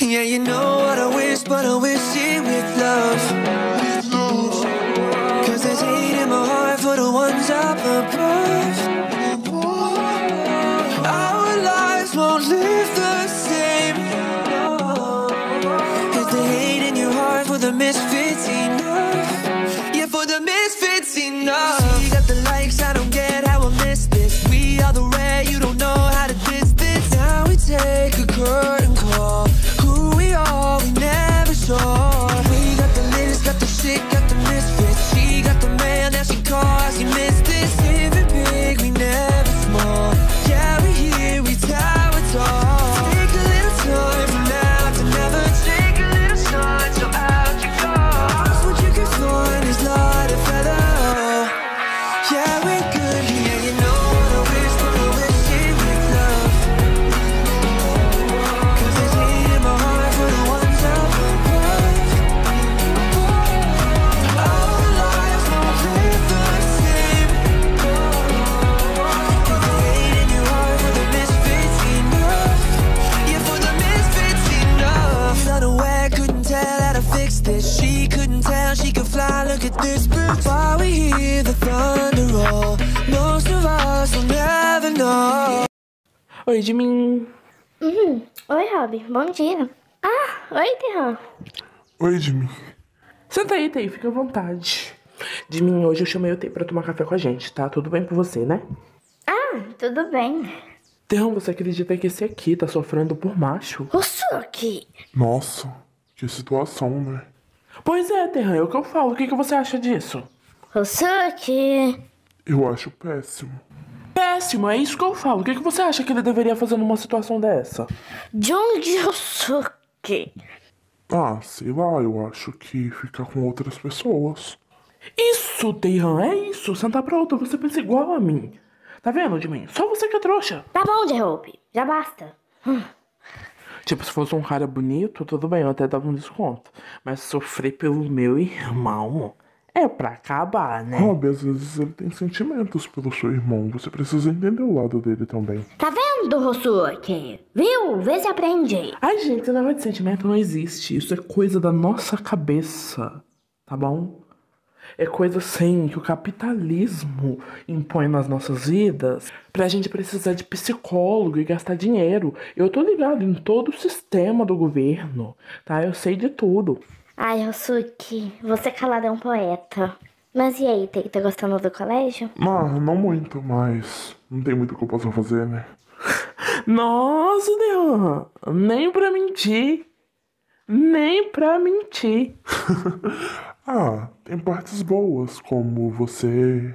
Yeah, you know what I wish, but I wish it with love Oi, de mim. Uhum. Oi, Rob. Bom dia. Ah, oi, Terran. Oi, de mim. Senta aí, Tei. Fica à vontade. De mim, hoje eu chamei o Tei pra tomar café com a gente, tá? Tudo bem com você, né? Ah, tudo bem. Terran, você acredita que esse aqui tá sofrendo por macho? O suki. Nossa, que situação, né? Pois é, Terran, é o que eu falo. O que, que você acha disso? O suki. Eu acho péssimo péssimo, é isso que eu falo. O que, é que você acha que ele deveria fazer numa situação dessa? John Josuke. Ah, sei lá, eu acho que ficar com outras pessoas. Isso, Teihan, é isso. Sentar pra outra, você pensa igual a mim. Tá vendo, mim. Só você que é trouxa. Tá bom, J-Hope, já basta. Hum. Tipo, se fosse um cara bonito, tudo bem, eu até dava um desconto. Mas sofrer pelo meu irmão. É pra acabar, né? Rob, às vezes ele tem sentimentos pelo seu irmão. Você precisa entender o lado dele também. Tá vendo, Rosuke? Viu? Vê se aprende. Ai, gente, esse negócio de sentimento não existe. Isso é coisa da nossa cabeça, tá bom? É coisa assim que o capitalismo impõe nas nossas vidas pra gente precisar de psicólogo e gastar dinheiro. Eu tô ligado em todo o sistema do governo, tá? Eu sei de tudo. Ai, Rosuki, você calado é um poeta. Mas e aí, Tei, tá gostando do colégio? Não, não muito, mas não tem muito que eu possa fazer, né? Nossa, Deus! Nem pra mentir. Nem pra mentir. ah, tem partes boas, como você.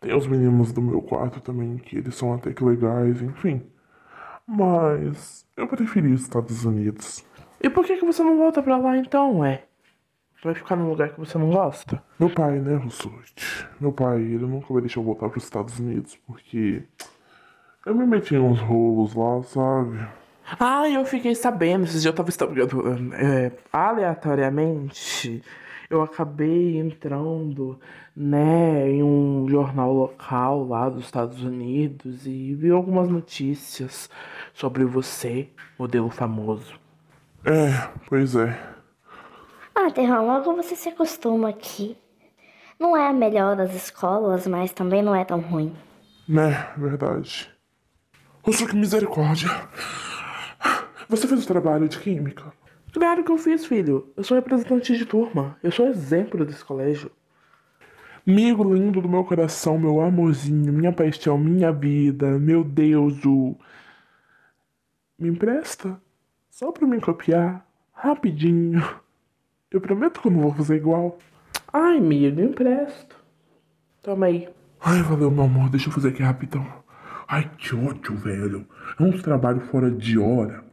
Tem os meninos do meu quarto também, que eles são até que legais, enfim. Mas eu preferi os Estados Unidos. E por que, que você não volta pra lá então, ué? Vai ficar num lugar que você não gosta? Meu pai, né, Russut? Meu pai, ele nunca vai deixar eu voltar pros Estados Unidos, porque. Eu me meti em uns rolos lá, sabe? Ah, eu fiquei sabendo, esses dias eu tava estudando. É, aleatoriamente, eu acabei entrando, né, em um jornal local lá dos Estados Unidos e vi algumas notícias sobre você, modelo famoso. É, pois é. Ah, Terra, logo você se acostuma aqui. Não é a melhor das escolas, mas também não é tão ruim. Né, verdade. Nossa, que misericórdia. Você fez o trabalho de química? Claro que eu fiz, filho. Eu sou representante de turma. Eu sou exemplo desse colégio. Amigo lindo do meu coração, meu amorzinho, minha paixão, minha vida, meu Deus, o. Me empresta? Só pra me copiar, rapidinho. Eu prometo que eu não vou fazer igual. Ai, não empresto. Toma aí. Ai, valeu, meu amor. Deixa eu fazer aqui rapidão. Ai, que ódio, velho. É um trabalho fora de hora.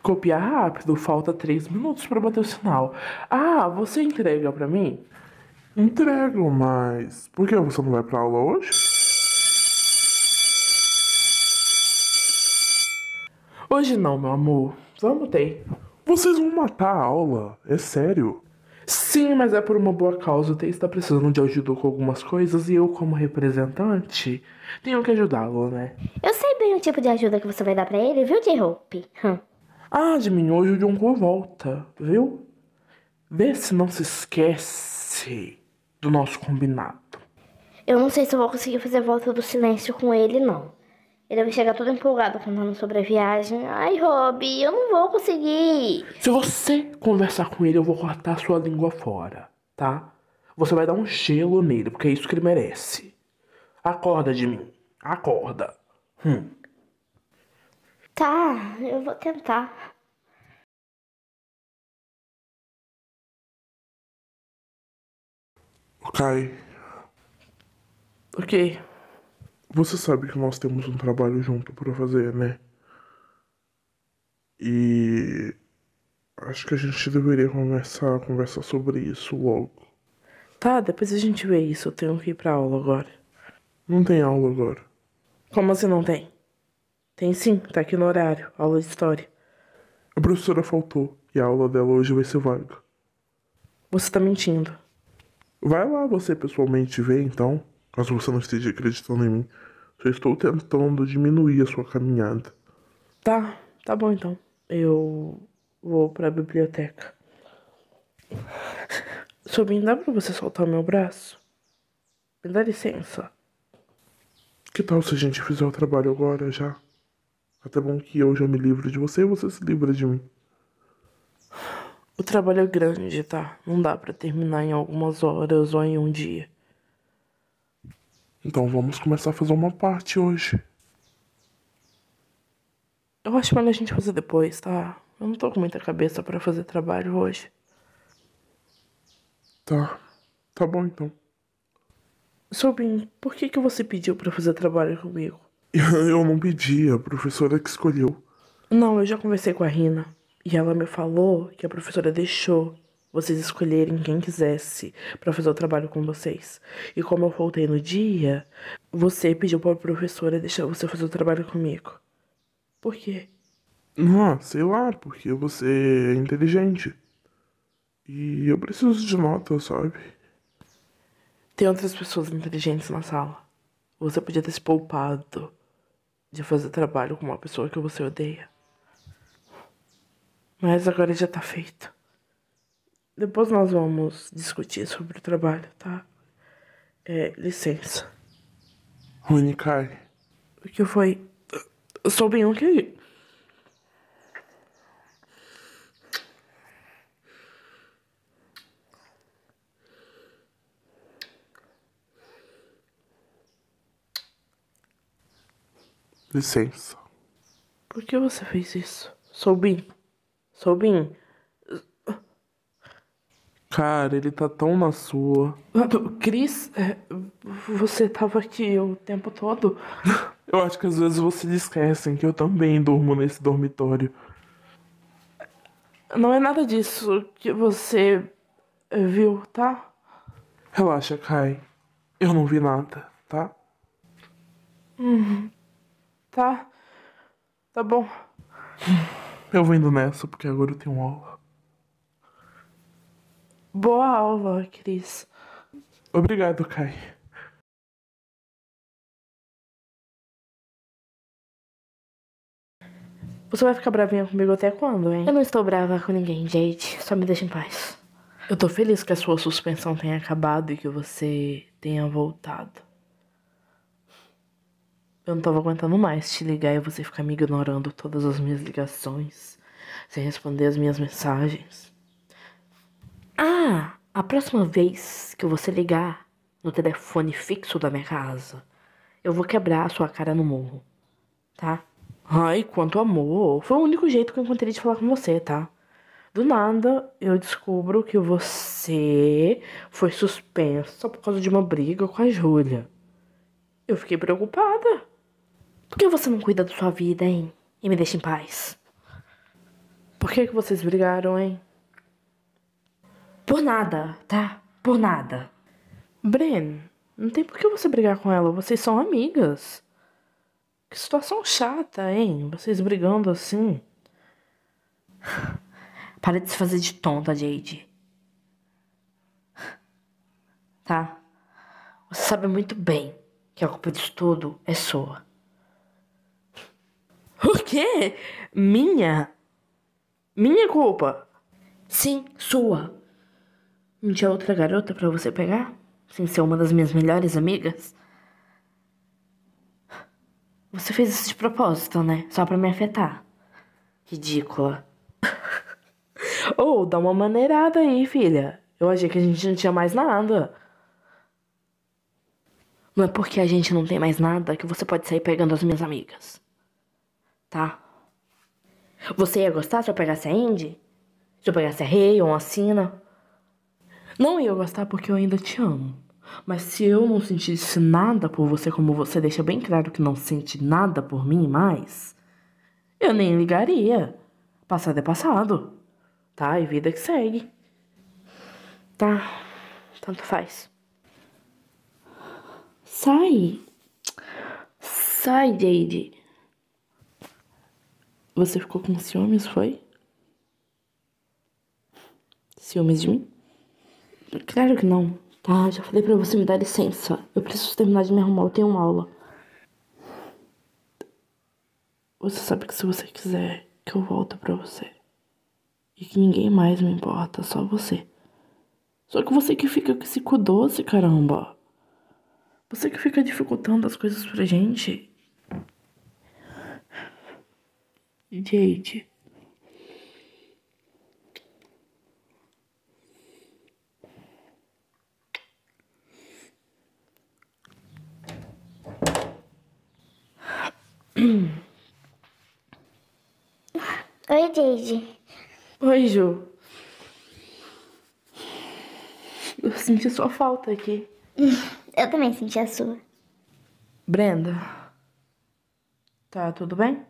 Copiar rápido, falta três minutos para bater o sinal. Ah, você entrega para mim? Entrego, mas por que você não vai pra aula hoje? Hoje não, meu amor. Vamos, Tay. Vocês vão matar a aula, é sério. Sim, mas é por uma boa causa. O Tay está precisando de ajuda com algumas coisas e eu, como representante, tenho que ajudá-lo, né? Eu sei bem o tipo de ajuda que você vai dar para ele, viu, J-Hope? Hum. Ah, de mim, hoje o Jonko volta, viu? Vê se não se esquece do nosso combinado. Eu não sei se eu vou conseguir fazer a volta do silêncio com ele, não. Ele deve chegar todo empolgado contando sobre a viagem. Ai, Rob, eu não vou conseguir. Se você conversar com ele, eu vou cortar sua língua fora, tá? Você vai dar um gelo nele, porque é isso que ele merece. Acorda de mim. Acorda. Hum. Tá, eu vou tentar. Ok. Ok. Você sabe que nós temos um trabalho junto para fazer, né? E acho que a gente deveria começar a conversar sobre isso logo. Tá, depois a gente vê isso. Eu tenho que ir pra aula agora. Não tem aula agora. Como assim não tem? Tem sim, tá aqui no horário, aula de história. A professora faltou e a aula dela hoje vai ser vaga. Você tá mentindo. Vai lá você pessoalmente ver então. Caso você não é esteja acreditando em mim, só estou tentando diminuir a sua caminhada. Tá, tá bom então. Eu vou para a biblioteca. Sobinho, dá pra você soltar meu braço? Me dá licença. Que tal se a gente fizer o trabalho agora já? Até bom que eu já me livro de você e você se livra de mim. O trabalho é grande, tá? Não dá para terminar em algumas horas ou em um dia. Então vamos começar a fazer uma parte hoje. Eu acho melhor a gente fazer depois, tá? Eu não tô com muita cabeça para fazer trabalho hoje. Tá. Tá bom então. Sobrinho, por que, que você pediu para fazer trabalho comigo? Eu não pedi, a professora que escolheu. Não, eu já conversei com a Rina. E ela me falou que a professora deixou vocês escolherem quem quisesse para fazer o trabalho com vocês. E como eu voltei no dia, você pediu para a professora deixar você fazer o trabalho comigo. Por quê? Ah, sei lá, porque você é inteligente. E eu preciso de nota, sabe? Tem outras pessoas inteligentes na sala. Você podia ter se poupado de fazer trabalho com uma pessoa que você odeia. Mas agora já tá feito. Depois nós vamos discutir sobre o trabalho, tá? É, licença. Unicar. O que foi? Eu sou bem o que. Licença. Por que você fez isso? Soubim. Soubim. Cara, ele tá tão na sua. Cris, é, você tava aqui o tempo todo? Eu acho que às vezes vocês esquecem que eu também durmo nesse dormitório. Não é nada disso que você é, viu, tá? Relaxa, Kai. Eu não vi nada, tá? Hum, tá. Tá bom. Eu vou indo nessa porque agora eu tenho aula. Boa aula, Cris. Obrigado, Kai. Você vai ficar bravinha comigo até quando, hein? Eu não estou brava com ninguém, gente. Só me deixa em paz. Eu tô feliz que a sua suspensão tenha acabado e que você tenha voltado. Eu não tava aguentando mais te ligar e você ficar me ignorando todas as minhas ligações, sem responder as minhas mensagens. Ah, a próxima vez que você ligar no telefone fixo da minha casa, eu vou quebrar a sua cara no morro, tá? Ai, quanto amor! Foi o único jeito que eu encontrei de falar com você, tá? Do nada, eu descubro que você foi suspensa por causa de uma briga com a Júlia. Eu fiquei preocupada. Por que você não cuida da sua vida, hein? E me deixa em paz. Por que, que vocês brigaram, hein? Por nada, tá? Por nada. Bren, não tem por que você brigar com ela, vocês são amigas. Que situação chata, hein? Vocês brigando assim. Para de se fazer de tonta, Jade. Tá? Você sabe muito bem que a culpa disso tudo é sua. O quê? Minha? Minha culpa? Sim, sua. Não tinha outra garota para você pegar? Sem ser uma das minhas melhores amigas? Você fez isso de propósito, né? Só para me afetar. Ridícula. Ou oh, dá uma maneirada aí, filha. Eu achei que a gente não tinha mais nada. Não é porque a gente não tem mais nada que você pode sair pegando as minhas amigas. Tá? Você ia gostar se eu pegasse a Indy? Se eu pegasse a Rei ou a Sina? Não ia gostar porque eu ainda te amo. Mas se eu não sentisse nada por você, como você deixa bem claro que não sente nada por mim mais, eu nem ligaria. Passado é passado. Tá? E vida que segue. Tá. Tanto faz. Sai. Sai, Jade. Você ficou com ciúmes, foi? Ciúmes de mim? Claro que não, tá? Já falei pra você me dar licença. Eu preciso terminar de me arrumar, eu tenho uma aula. Você sabe que se você quiser que eu volto pra você. E que ninguém mais me importa, só você. Só que você que fica com esse cu doce, caramba. Você que fica dificultando as coisas pra gente. gente Oi, Deide. Oi, Ju. Eu senti sua falta aqui. Eu também senti a sua. Brenda. Tá tudo bem?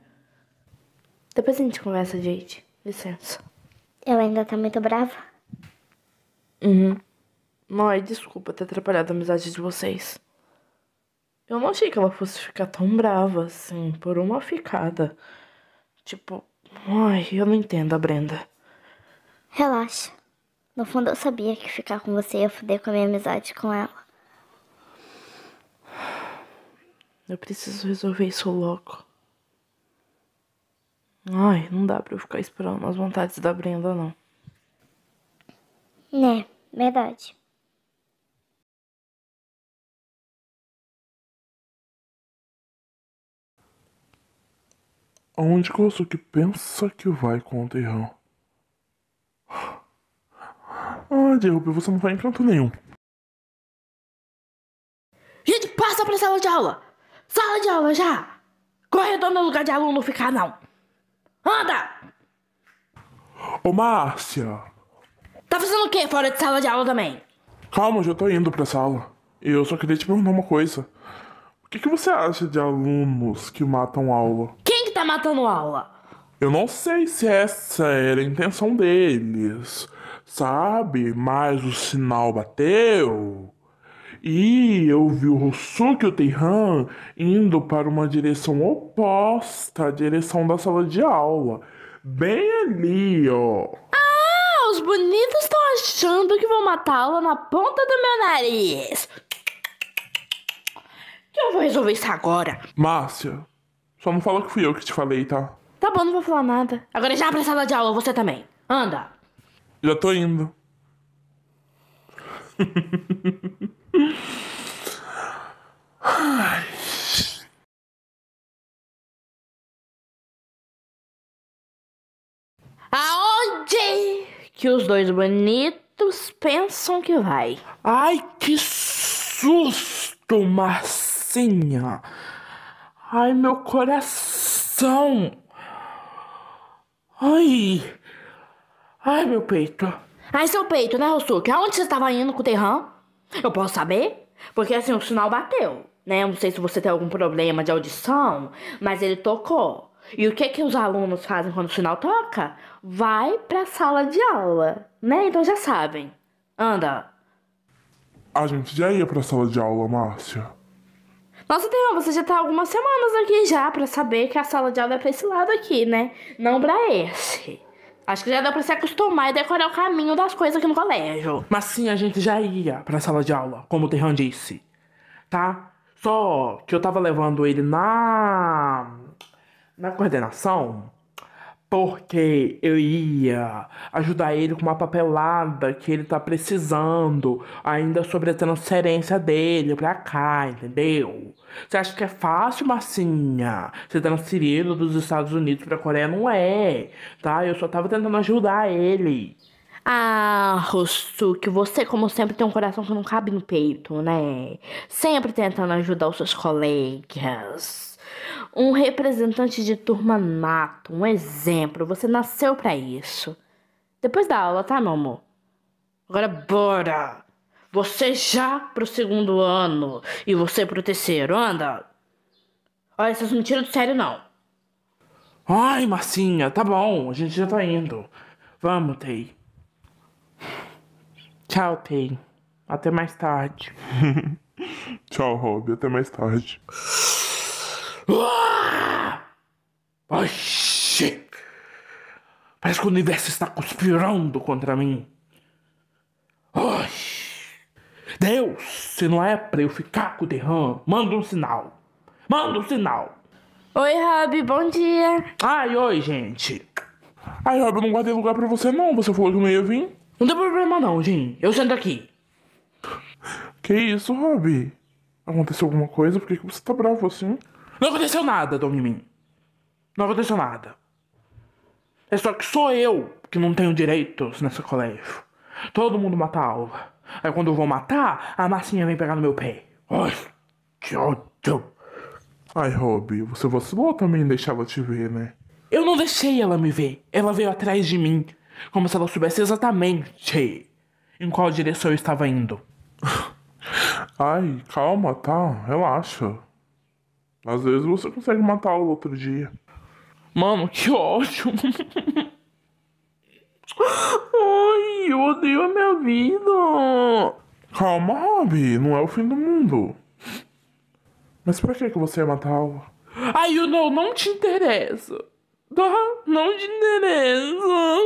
Depois a gente conversa, Jade. Licença. Ela ainda tá muito brava? Uhum. Mãe, desculpa ter atrapalhado a amizade de vocês. Eu não achei que ela fosse ficar tão brava assim, por uma ficada. Tipo, ai, eu não entendo a Brenda. Relaxa. No fundo eu sabia que ficar com você ia foder com a minha amizade com ela. Eu preciso resolver isso logo. Ai, não dá pra eu ficar esperando as vontades da Brenda, não. Né, verdade. aonde que pensa que vai com o Teirão. Ah, Derrube, você não vai em canto nenhum. Gente, passa pra sala de aula! Sala de aula já! Corredor no lugar de aluno ficar, não! Anda! Ô, Márcia! Tá fazendo o que fora de sala de aula também? Calma, eu já tô indo pra sala. Eu só queria te perguntar uma coisa. O que, que você acha de alunos que matam aula? matando aula? Eu não sei se essa era a intenção deles, sabe? Mas o sinal bateu. E eu vi o Hosuki e o Teihan indo para uma direção oposta à direção da sala de aula. Bem ali, ó. Ah, os bonitos estão achando que vão matá-la na ponta do meu nariz. Eu vou resolver isso agora. Márcia, só não fala que fui eu que te falei, tá? Tá bom, não vou falar nada. Agora já a sala de aula, você também. Anda. Já tô indo. Ai. Aonde que os dois bonitos pensam que vai? Ai, que susto, Marcinha! Ai, meu coração! Ai! Ai, meu peito! Ai, seu peito, né, Rossuki? Aonde você estava indo com o Terran? Eu posso saber? Porque assim, o sinal bateu, né? Eu não sei se você tem algum problema de audição, mas ele tocou. E o que que os alunos fazem quando o sinal toca? Vai pra sala de aula, né? Então já sabem. Anda. A gente já ia pra sala de aula, Márcia. Nossa, Terra, você já tá algumas semanas aqui já pra saber que a sala de aula é pra esse lado aqui, né? Não pra esse. Acho que já dá pra se acostumar e decorar o caminho das coisas aqui no colégio. Mas sim, a gente já ia pra sala de aula, como o Terran disse. Tá? Só que eu tava levando ele na. na coordenação porque eu ia ajudar ele com uma papelada que ele tá precisando, ainda sobre a transferência dele pra cá, entendeu? Você acha que é fácil, Marcinha? Ser transferido tá dos Estados Unidos pra Coreia? Não é, tá? Eu só tava tentando ajudar ele. Ah, que você, como sempre, tem um coração que não cabe no peito, né? Sempre tentando ajudar os seus colegas um representante de turma nato, um exemplo. Você nasceu para isso. Depois da aula, tá, meu amor? Agora bora! Você já pro segundo ano e você pro terceiro, anda! Olha, vocês não me tiram do sério, não. Ai, Marcinha, tá bom, a gente já tá indo. Vamos, Tei. Tchau, Tei. Até mais tarde. Tchau, Rob. Até mais tarde. Ah! Oxi! Parece que o universo está conspirando contra mim. Oxi! Deus, se não é pra eu ficar com o Derram, manda um sinal. Manda um sinal. Oi, Rob, bom dia. Ai, oi, gente. Ai, Rob, eu não guardei lugar pra você não. Você falou que não ia vir. Não tem problema não, gente. Eu sento aqui. Que isso, Rob? Aconteceu alguma coisa? Por que você tá bravo assim? Não aconteceu nada, Dom Mimim. Não aconteceu nada. É só que sou eu que não tenho direitos nesse colégio. Todo mundo mata a alva. Aí quando eu vou matar, a massinha vem pegar no meu pé. Ai, que ódio. Ai, Rob, você vacilou também deixava te ver, né? Eu não deixei ela me ver. Ela veio atrás de mim. Como se ela soubesse exatamente em qual direção eu estava indo. Ai, calma, tá? Relaxa. Às vezes você consegue matar o outro dia. Mano, que ótimo. Ai, eu odeio a minha vida. Calma, Robbie, não é o fim do mundo. Mas por que, que você ia matar o... Ai, eu não, não te interessa. Tá? Não te interessa.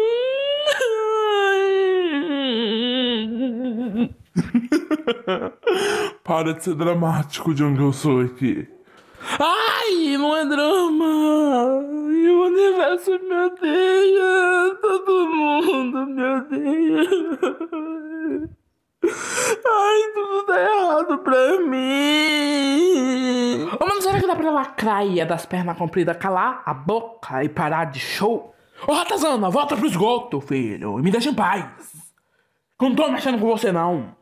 Para de ser dramático, de onde eu sou aqui. Ai, não é drama! E o universo me odeia! Todo mundo me odeia! Ai, tudo tá errado pra mim! Ô, mano, será que dá pra lacraia das pernas compridas calar a boca e parar de show? Ô, Ratazana, volta pro esgoto, filho, e me deixa em paz! Eu não tô mexendo com você, não!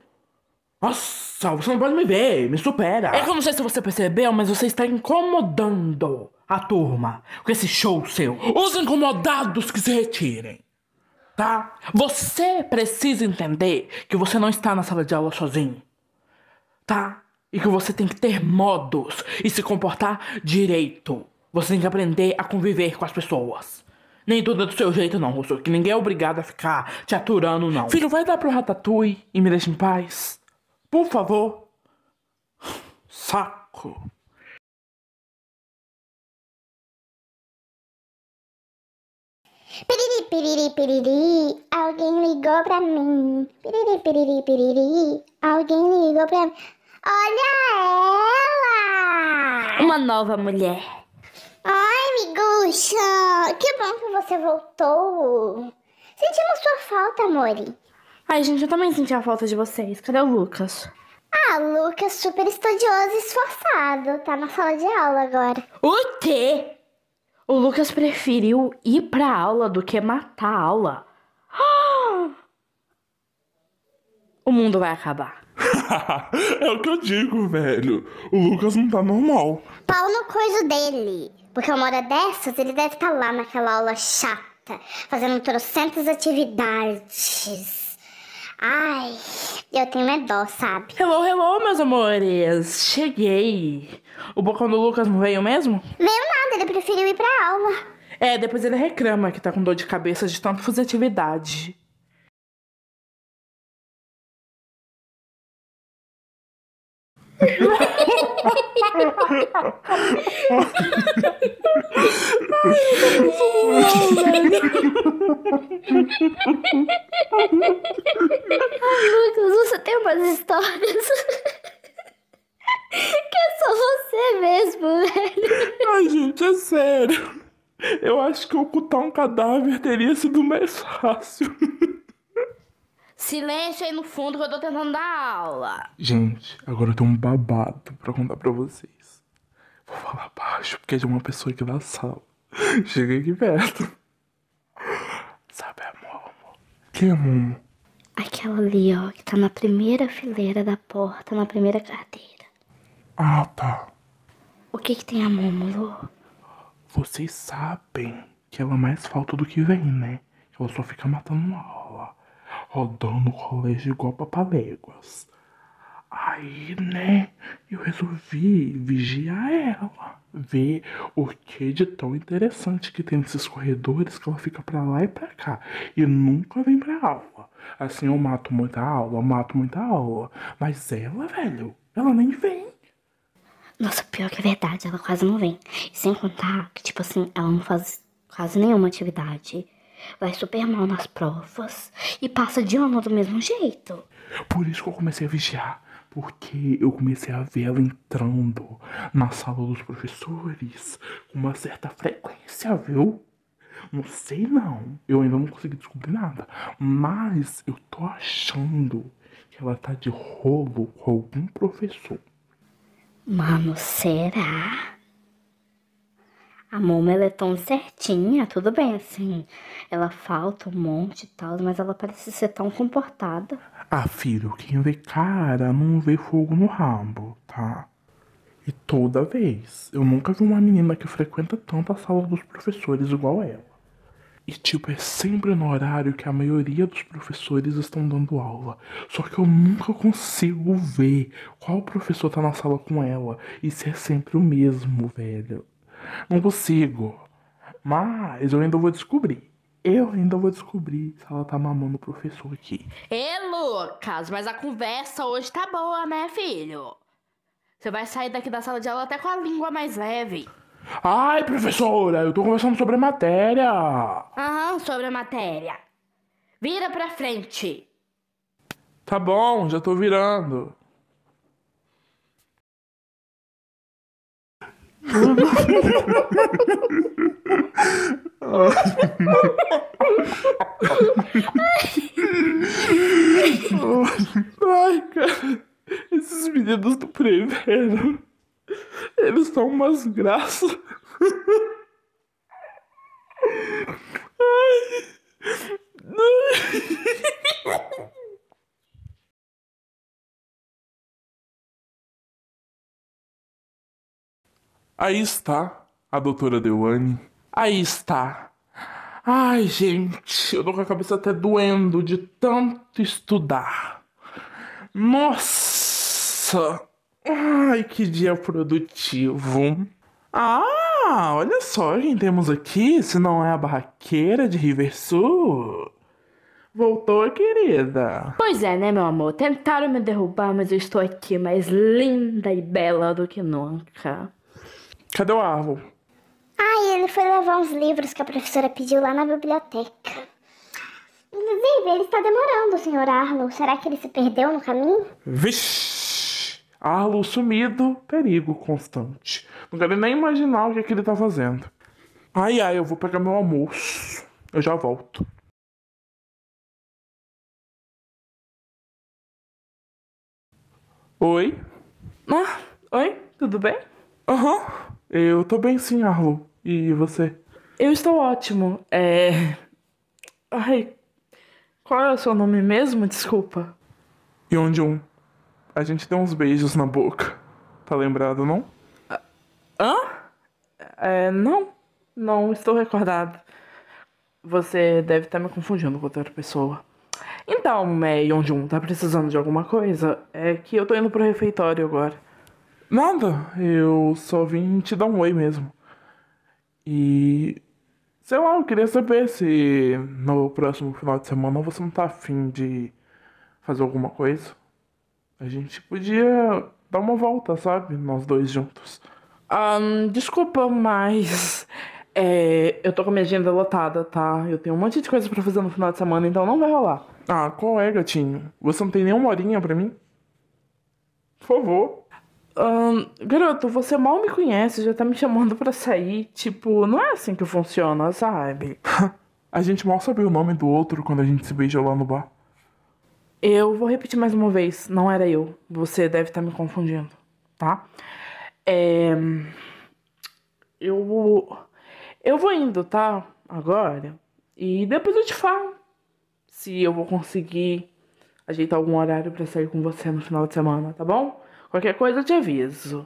Nossa, você não pode me ver, me supera. É que eu não sei se você percebeu, mas você está incomodando a turma com esse show seu. Os incomodados que se retirem, tá? Você precisa entender que você não está na sala de aula sozinho, tá? E que você tem que ter modos e se comportar direito. Você tem que aprender a conviver com as pessoas. Nem tudo é do seu jeito, não, Russo. Que ninguém é obrigado a ficar te aturando, não. Filho, vai dar pro Ratatouille e me deixa em paz. Por favor. Saco. Piriri, piriri, piriri, alguém ligou pra mim. Piriri, piriri, piriri, alguém ligou pra mim. Olha ela! Uma nova mulher. Ai, miguxa, que bom que você voltou. Sentimos sua falta, amore. Ai, gente, eu também senti a falta de vocês. Cadê o Lucas? Ah, o Lucas, super estudioso e esforçado. Tá na sala de aula agora. O quê? O Lucas preferiu ir pra aula do que matar a aula. O mundo vai acabar. é o que eu digo, velho. O Lucas não tá normal. Pau no coiso dele. Porque uma hora dessas ele deve estar tá lá naquela aula chata, fazendo trocentas atividades. Ai, eu tenho medo, sabe? Hello, hello, meus amores! Cheguei! O bocão do Lucas não veio mesmo? Veio nada, ele preferiu ir pra aula. É, depois ele reclama que tá com dor de cabeça de tanta fusatividade. Lucas, você tem umas histórias que é só você mesmo, velho. Ai, gente, é sério. Eu acho que ocultar um cadáver teria sido mais fácil. Silêncio aí no fundo que eu tô tentando dar aula. Gente, agora eu tenho um babado pra contar pra vocês. Vou falar baixo porque é de uma pessoa aqui da sala. Cheguei aqui perto. Sabe a Momo? Quem é Momo? Aquela ali, ó, que tá na primeira fileira da porta, na primeira cadeira. Ah, tá. O que que tem a Momo, Lu? Vocês sabem que ela é mais falta do que vem, né? Ela só fica matando aula rodando o colégio igual papaléguas. Aí, né, eu resolvi vigiar ela, ver o que de tão interessante que tem nesses corredores que ela fica pra lá e pra cá e nunca vem pra aula. Assim, eu mato muita aula, eu mato muita aula, mas ela, velho, ela nem vem. Nossa, pior que é verdade, ela quase não vem. sem contar que, tipo assim, ela não faz quase nenhuma atividade vai super mal nas provas e passa de ano do mesmo jeito. Por isso que eu comecei a vigiar. Porque eu comecei a ver ela entrando na sala dos professores com uma certa frequência, viu? Não sei não. Eu ainda não consegui descobrir nada. Mas eu tô achando que ela tá de rolo com algum professor. Mano, será? A Momo, ela é tão certinha, tudo bem, assim. Ela falta um monte e tal, mas ela parece ser tão comportada. Ah, filho, quem vê cara não vê fogo no rabo, tá? E toda vez. Eu nunca vi uma menina que frequenta tanto a sala dos professores igual ela. E tipo, é sempre no horário que a maioria dos professores estão dando aula. Só que eu nunca consigo ver qual professor tá na sala com ela. E se é sempre o mesmo, velho. Não consigo. Mas eu ainda vou descobrir. Eu ainda vou descobrir se ela tá mamando o professor aqui. Ê, Lucas, mas a conversa hoje tá boa, né, filho? Você vai sair daqui da sala de aula até com a língua mais leve. Ai, professora, eu tô conversando sobre a matéria. Aham, sobre a matéria. Vira pra frente. Tá bom, já tô virando. Ai, cara. Esses meninos do primeiro. Eles são umas graças. Ai. Ai. Aí está a doutora Dewane. Aí está. Ai, gente, eu tô com a cabeça até doendo de tanto estudar. Nossa! Ai, que dia produtivo. Ah, olha só quem temos aqui, se não é a barraqueira de Sul. Voltou, querida. Pois é, né, meu amor? Tentaram me derrubar, mas eu estou aqui mais linda e bela do que nunca. Cadê o Arvo? Ah, ele foi levar uns livros que a professora pediu lá na biblioteca. Inclusive, ele está demorando, senhor Arlo. Será que ele se perdeu no caminho? Vixe! Arlo sumido, perigo constante. Não quero nem imaginar o que, é que ele está fazendo. Ai, ai, eu vou pegar meu almoço. Eu já volto. Oi? Ah, oi, tudo bem? Aham. Uhum. Eu tô bem sim, Arlo. E você? Eu estou ótimo. É. Ai. Qual é o seu nome mesmo? Desculpa. Yonjun. A gente deu uns beijos na boca. Tá lembrado, não? Ah, hã? É, não. Não estou recordado. Você deve estar me confundindo com outra pessoa. Então, é, tá precisando de alguma coisa? É que eu tô indo pro refeitório agora. Nada, eu só vim te dar um oi mesmo. E. Sei lá, eu queria saber se no próximo final de semana você não tá afim de fazer alguma coisa. A gente podia dar uma volta, sabe? Nós dois juntos. Um, desculpa, mas. É, eu tô com a minha agenda lotada, tá? Eu tenho um monte de coisa para fazer no final de semana, então não vai rolar. Ah, qual é, gatinho? Você não tem nenhuma horinha pra mim? Por favor. Hum, garoto, você mal me conhece, já tá me chamando para sair. Tipo, não é assim que funciona, sabe? a gente mal sabia o nome do outro quando a gente se beijou lá no bar. Eu vou repetir mais uma vez, não era eu. Você deve estar tá me confundindo, tá? É. Eu. Eu vou indo, tá? Agora. E depois eu te falo se eu vou conseguir ajeitar algum horário para sair com você no final de semana, tá bom? Qualquer coisa eu te aviso.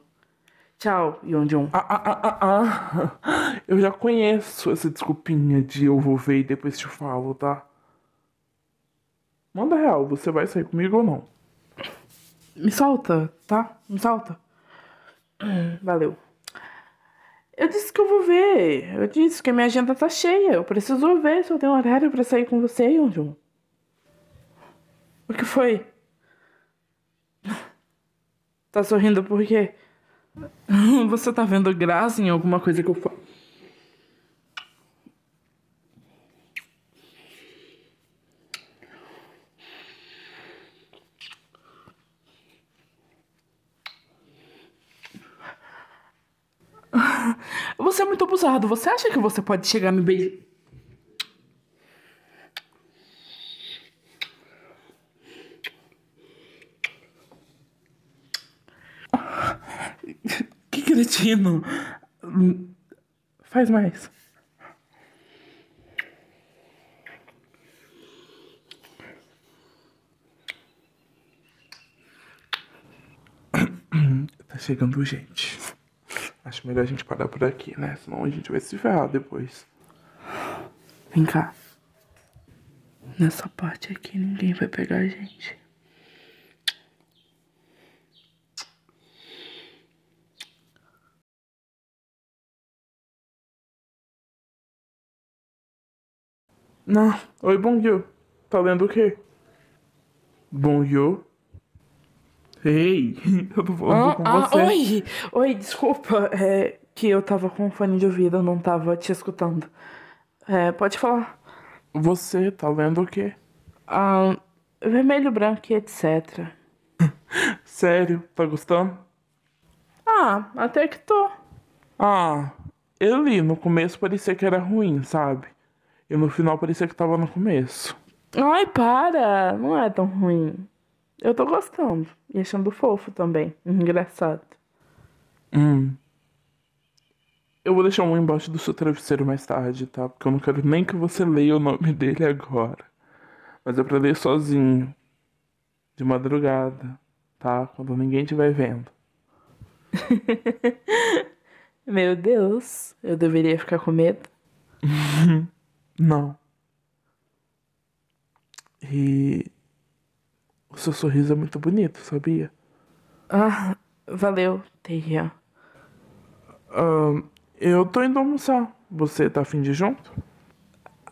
Tchau, Yonjun. Ah, ah, ah, ah, ah. Eu já conheço essa desculpinha de eu vou ver e depois te falo, tá? Manda real, você vai sair comigo ou não? Me solta, tá? Me solta. Valeu. Eu disse que eu vou ver. Eu disse que a minha agenda tá cheia. Eu preciso ver se eu tenho horário para sair com você, Yonjun. O que foi? Tá sorrindo por quê? Você tá vendo graça em alguma coisa que eu faço? Você é muito abusado. Você acha que você pode chegar me beijar? Faz mais. Tá chegando gente. Acho melhor a gente parar por aqui, né? Senão a gente vai se ferrar depois. Vem cá. Nessa parte aqui ninguém vai pegar a gente. Ah, oi Bongyo. Tá lendo o quê? Bongyo? Ei, eu tô falando ah, com ah, você. Oi, oi, desculpa. É que eu tava com fone de ouvido, não tava te escutando. É, pode falar. Você tá lendo o quê? Ah, vermelho, branco e etc. Sério? Tá gostando? Ah, até que tô. Ah, eu li. No começo parecia que era ruim, sabe? E no final parecia que tava no começo. Ai, para! Não é tão ruim. Eu tô gostando. E achando fofo também. Engraçado. Hum. Eu vou deixar um embaixo do seu travesseiro mais tarde, tá? Porque eu não quero nem que você leia o nome dele agora. Mas é pra ler sozinho. De madrugada, tá? Quando ninguém estiver vendo. Meu Deus, eu deveria ficar com medo. Não. E. O seu sorriso é muito bonito, sabia? Ah, valeu, Teria. Ah, eu tô indo almoçar. Você tá afim de junto?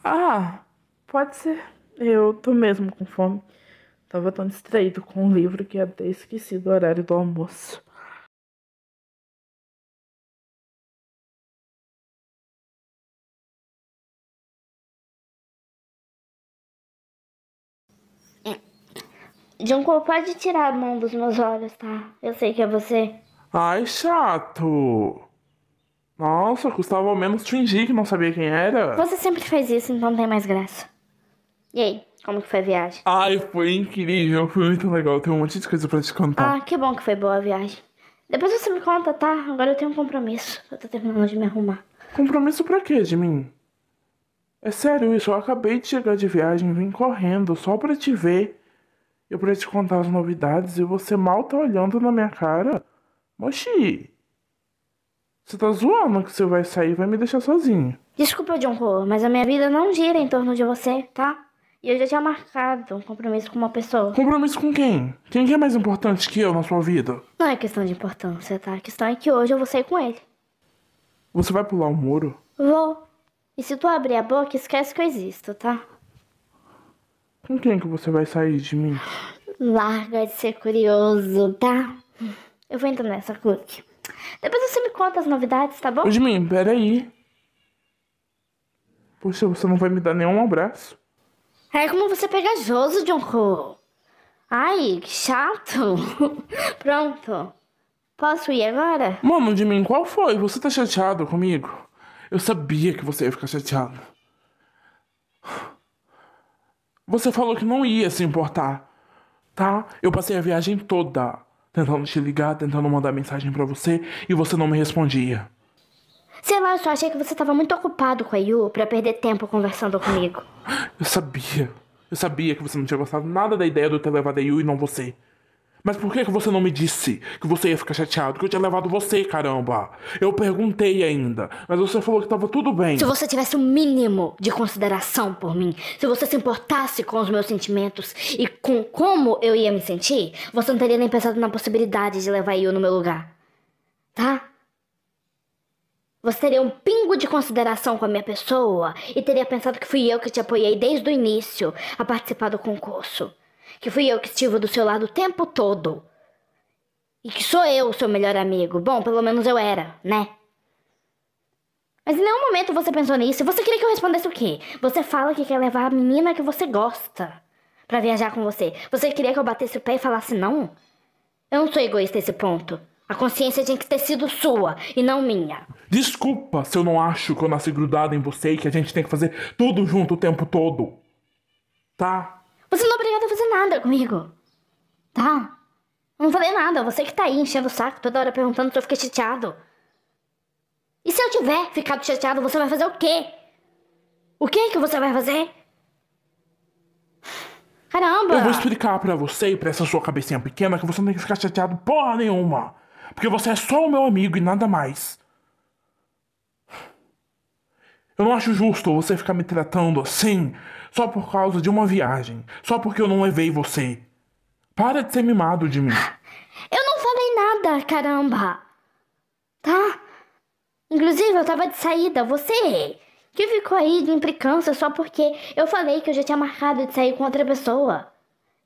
Ah, pode ser. Eu tô mesmo com fome. Tava tão distraído com o livro que até esqueci do horário do almoço. Junko, pode tirar a mão dos meus olhos, tá? Eu sei que é você. Ai, chato. Nossa, custava ao menos fingir que não sabia quem era. Você sempre faz isso, então não tem mais graça. E aí, como que foi a viagem? Ai, foi incrível, foi muito legal. Tem um monte de coisa pra te contar. Ah, que bom que foi boa a viagem. Depois você me conta, tá? Agora eu tenho um compromisso. Eu tô terminando de me arrumar. Compromisso pra quê, de mim? É sério isso, eu acabei de chegar de viagem, vim correndo só pra te ver. Eu pra te contar as novidades e você mal tá olhando na minha cara. Moxi! Você tá zoando que você vai sair e vai me deixar sozinho. Desculpa, John Cole, mas a minha vida não gira em torno de você, tá? E eu já tinha marcado um compromisso com uma pessoa. Compromisso com quem? Quem é mais importante que eu na sua vida? Não é questão de importância, tá? A questão é que hoje eu vou sair com ele. Você vai pular o um muro? Vou. E se tu abrir a boca, esquece que eu existo, tá? Com quem que você vai sair de mim? Larga de ser curioso, tá? Eu vou entrar nessa, Cook. Depois você me conta as novidades, tá bom? Jasmin, peraí. Poxa, você não vai me dar nenhum abraço. É como você é pegajoso, Junko. Ai, que chato. Pronto. Posso ir agora? Mano, de mim, qual foi? Você tá chateado comigo? Eu sabia que você ia ficar chateado. Você falou que não ia se importar, tá? Eu passei a viagem toda tentando te ligar, tentando mandar mensagem para você e você não me respondia. Sei lá, eu só achei que você estava muito ocupado com a Yu para perder tempo conversando comigo. Eu sabia. Eu sabia que você não tinha gostado nada da ideia de eu ter levado a Yu e não você. Mas por que, você não me disse que você ia ficar chateado? Que eu tinha levado você, caramba. Eu perguntei ainda, mas você falou que tava tudo bem. Se você tivesse o um mínimo de consideração por mim, se você se importasse com os meus sentimentos e com como eu ia me sentir, você não teria nem pensado na possibilidade de levar eu no meu lugar. Tá? Você teria um pingo de consideração com a minha pessoa e teria pensado que fui eu que te apoiei desde o início a participar do concurso que fui eu que estive do seu lado o tempo todo. E que sou eu o seu melhor amigo. Bom, pelo menos eu era, né? Mas em nenhum momento você pensou nisso. Você queria que eu respondesse o quê? Você fala que quer levar a menina que você gosta para viajar com você. Você queria que eu batesse o pé e falasse não? Eu não sou egoísta esse ponto. A consciência tinha que ter sido sua e não minha. Desculpa se eu não acho que eu nasci grudado em você e que a gente tem que fazer tudo junto o tempo todo. Tá? Você não é obrigado a fazer nada comigo. Tá? Eu não falei nada. Você que tá aí enchendo o saco toda hora perguntando se eu fiquei chateado. E se eu tiver ficado chateado, você vai fazer o quê? O que que você vai fazer? Caramba! Eu vou explicar para você e pra essa sua cabecinha pequena que você não tem que ficar chateado porra nenhuma. Porque você é só o meu amigo e nada mais. Eu não acho justo você ficar me tratando assim, só por causa de uma viagem, só porque eu não levei você. Para de ser mimado de mim. Eu não falei nada, caramba. Tá? Inclusive, eu tava de saída, você que ficou aí de implicância só porque eu falei que eu já tinha marcado de sair com outra pessoa.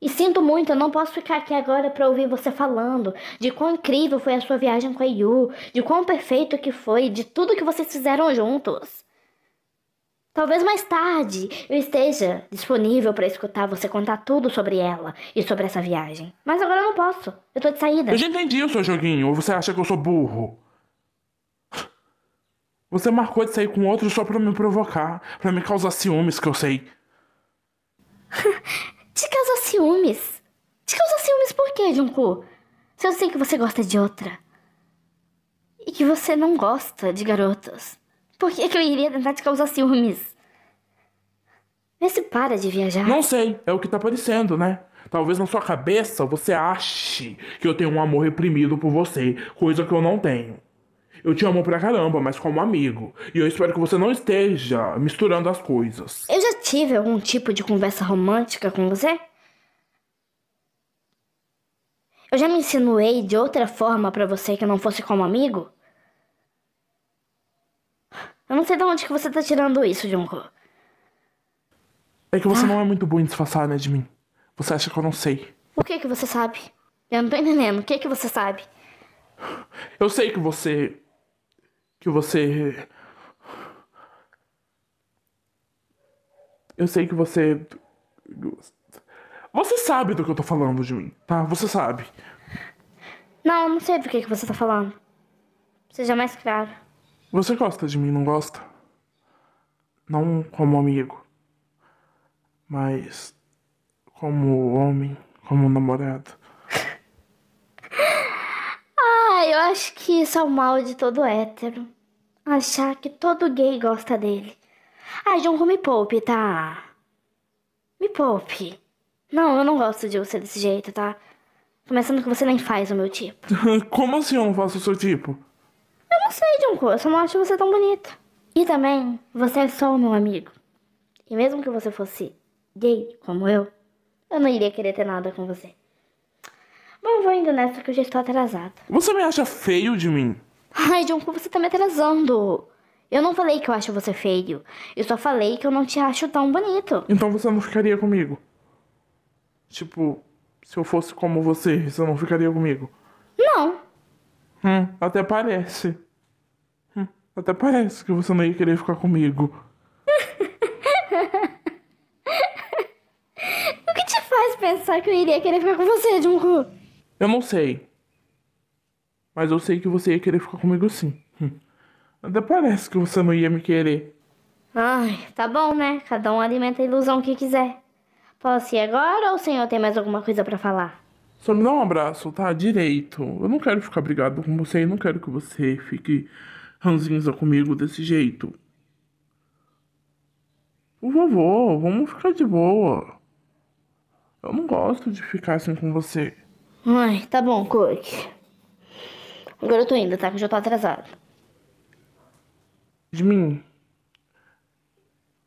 E sinto muito, eu não posso ficar aqui agora para ouvir você falando de quão incrível foi a sua viagem com a Yu, de quão perfeito que foi, de tudo que vocês fizeram juntos. Talvez mais tarde eu esteja disponível para escutar você contar tudo sobre ela e sobre essa viagem. Mas agora eu não posso. Eu tô de saída. Eu já entendi o seu joguinho. Ou você acha que eu sou burro? Você marcou de sair com outro só para me provocar, para me causar ciúmes, que eu sei. Te causar ciúmes? Te causar ciúmes por quê, Junko? Se eu sei que você gosta de outra. E que você não gosta de garotas. Por que, que eu iria tentar te causar ciúmes? Vê se para de viajar. Não sei, é o que tá parecendo, né? Talvez na sua cabeça você ache que eu tenho um amor reprimido por você, coisa que eu não tenho. Eu te amo pra caramba, mas como amigo. E eu espero que você não esteja misturando as coisas. Eu já tive algum tipo de conversa romântica com você? Eu já me insinuei de outra forma para você que não fosse como amigo? Eu não sei de onde que você tá tirando isso, Junko. É que você ah. não é muito bom em disfarçar, né, de mim? Você acha que eu não sei? O que que você sabe? Eu não tô entendendo. O que que você sabe? Eu sei que você. Que você. Eu sei que você. Você sabe do que eu tô falando de mim, tá? Você sabe. Não, não sei do que, que você tá falando. Seja mais claro. Você gosta de mim, não gosta? Não como amigo, mas como homem, como namorado. Ah, eu acho que isso é o mal de todo hétero. Achar que todo gay gosta dele. Ah, Junko, me poupe, tá? Me poupe. Não, eu não gosto de você desse jeito, tá? Começando que você nem faz o meu tipo. como assim eu não faço o seu tipo? Eu sei, Junko, eu só não acho você tão bonita. E também, você é só o meu amigo. E mesmo que você fosse gay, como eu, eu não iria querer ter nada com você. Bom, vou indo nessa que eu já estou atrasada. Você me acha feio de mim? Ai, Junko, você tá me atrasando. Eu não falei que eu acho você feio. Eu só falei que eu não te acho tão bonito. Então você não ficaria comigo? Tipo, se eu fosse como você, você não ficaria comigo? Não. Hum, até parece. Até parece que você não ia querer ficar comigo. o que te faz pensar que eu iria querer ficar com você, Junko? Eu não sei. Mas eu sei que você ia querer ficar comigo sim. Hum. Até parece que você não ia me querer. Ai, tá bom, né? Cada um alimenta a ilusão que quiser. Posso ir agora ou o senhor tem mais alguma coisa para falar? Só me dá um abraço, tá? Direito. Eu não quero ficar brigado com você e não quero que você fique ranzinza comigo desse jeito? Por favor, vamos ficar de boa. Eu não gosto de ficar assim com você. Ai, tá bom, Cook. Agora eu tô indo, tá? Que eu já tô atrasado. mim,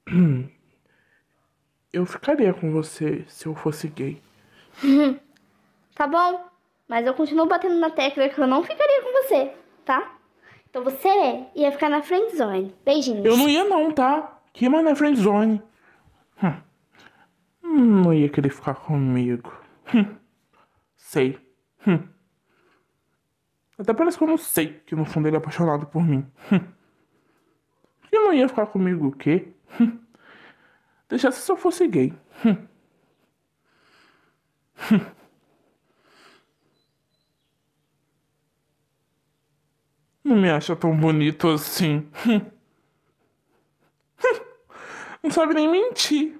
Eu ficaria com você se eu fosse gay. tá bom, mas eu continuo batendo na tecla que eu não ficaria com você, tá? Então você ia ficar na friend zone. Beijinhos. Eu não ia não, tá? Que mais na friend zone. Hum. hum. Não ia querer ficar comigo. Hum. Sei. Hum. Até parece que eu não sei que no fundo ele é apaixonado por mim. Hum. E não ia ficar comigo o quê? Hum. Deixasse se eu fosse gay. Hum. Hum. não me acha tão bonito assim. Não sabe nem mentir.